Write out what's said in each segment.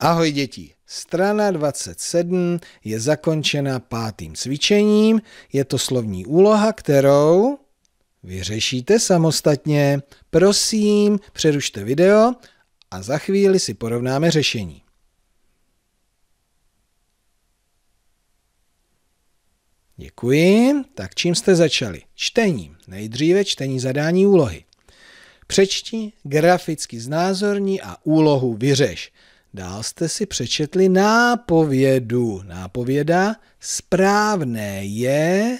Ahoj děti, strana 27 je zakončena pátým cvičením, je to slovní úloha, kterou vyřešíte samostatně. Prosím, přerušte video a za chvíli si porovnáme řešení. Děkuji. Tak čím jste začali? Čtením. Nejdříve čtení zadání úlohy. Přečti, graficky znázorní a úlohu vyřeš. Dál jste si přečetli nápovědu. Nápověda správné je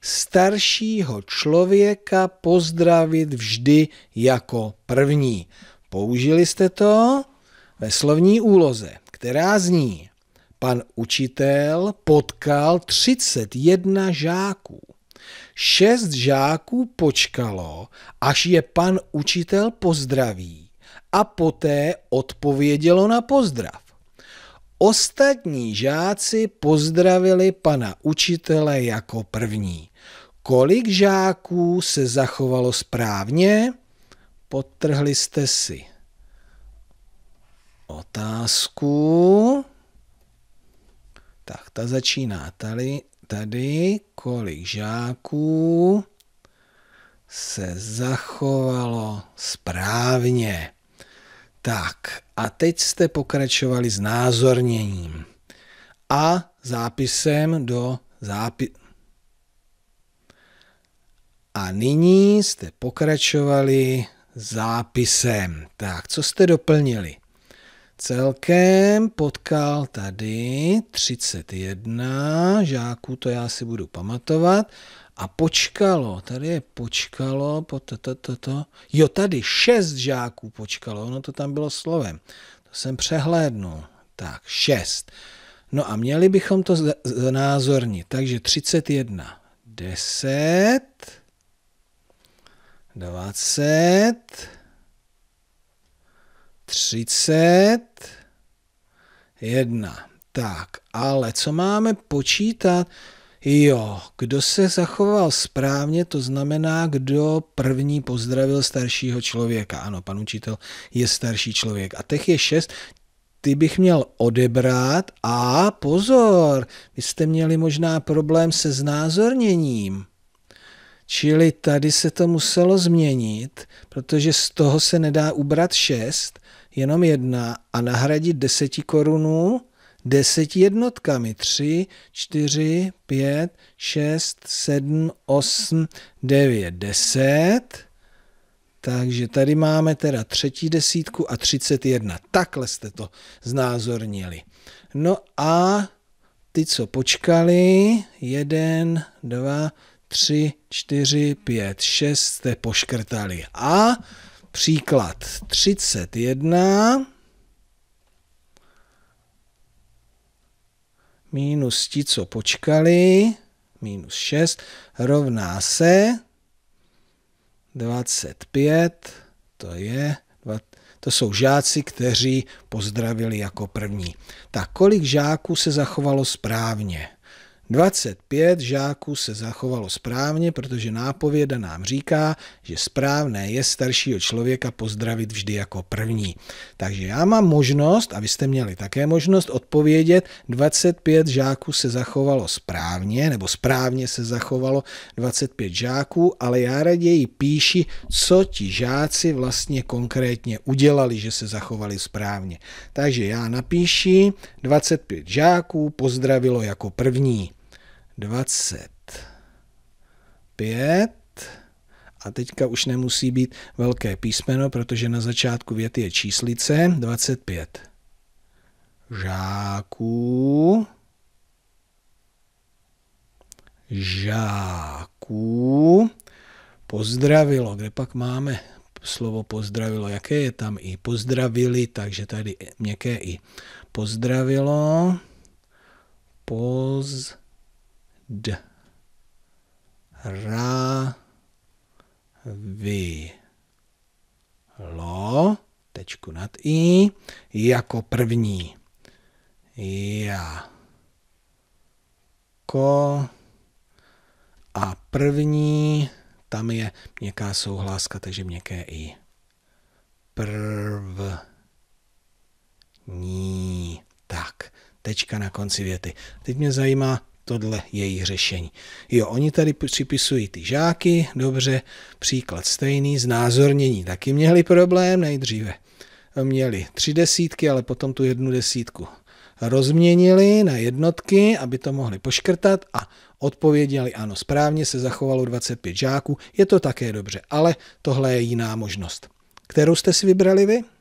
staršího člověka pozdravit vždy jako první. Použili jste to ve slovní úloze, která zní Pan učitel potkal 31 žáků. Šest žáků počkalo, až je pan učitel pozdraví a poté odpovědělo na pozdrav. Ostatní žáci pozdravili pana učitele jako první. Kolik žáků se zachovalo správně? Potrhli jste si otázku. Tak, ta začíná tady, tady. Kolik žáků se zachovalo správně? Tak a teď jste pokračovali s názorněním a zápisem do zápis A nyní jste pokračovali zápisem. Tak, co jste doplnili? Celkem potkal tady 31 žáků, to já si budu pamatovat a počkalo, tady je počkalo, po to, to, to, to. jo tady šest žáků počkalo, ono to tam bylo slovem, to jsem přehlédnul, tak šest. No a měli bychom to znázornit, takže 31, 10, 20, 30, 1. Tak, ale co máme počítat? Jo, kdo se zachoval správně, to znamená, kdo první pozdravil staršího člověka. Ano, pan učitel je starší člověk. A těch je šest, ty bych měl odebrat a pozor, vy jste měli možná problém se znázorněním. Čili tady se to muselo změnit, protože z toho se nedá ubrat šest, jenom jedna a nahradit deseti korunů 10 jednotkami. 3, 4, 5, 6, 7, 8, 9, 10. Takže tady máme teda třetí desítku a 31. Takhle jste to znázornili. No a ty, co počkali, 1, 2, 3, 4, 5, 6 jste poškrtali. A příklad 31 minus ti, co počkali, minus 6, rovná se 25, to je, to jsou žáci, kteří pozdravili jako první. Tak kolik žáků se zachovalo správně? 25 žáků se zachovalo správně, protože nápověda nám říká, že správné je staršího člověka pozdravit vždy jako první. Takže já mám možnost, a vy jste měli také možnost, odpovědět 25 žáků se zachovalo správně, nebo správně se zachovalo 25 žáků, ale já raději píši, co ti žáci vlastně konkrétně udělali, že se zachovali správně. Takže já napíši 25 žáků pozdravilo jako první. 25. A teďka už nemusí být velké písmeno, protože na začátku věty je číslice 25. Žáků. Žáků. Pozdravilo. Kde pak máme slovo pozdravilo? Jaké je tam i? Pozdravili, takže tady měkké i. Pozdravilo. Poz d ra vy lo tečku nad i jako první ja ko a první tam je měkká souhláska, takže měkké i. Prv. Ní. Tak, tečka na konci věty. Teď mě zajímá, tohle jejich řešení. Jo, oni tady připisují ty žáky, dobře, příklad stejný, znázornění taky měli problém nejdříve. Měli tři desítky, ale potom tu jednu desítku rozměnili na jednotky, aby to mohli poškrtat a odpověděli ano, správně se zachovalo 25 žáků, je to také dobře, ale tohle je jiná možnost. Kterou jste si vybrali vy?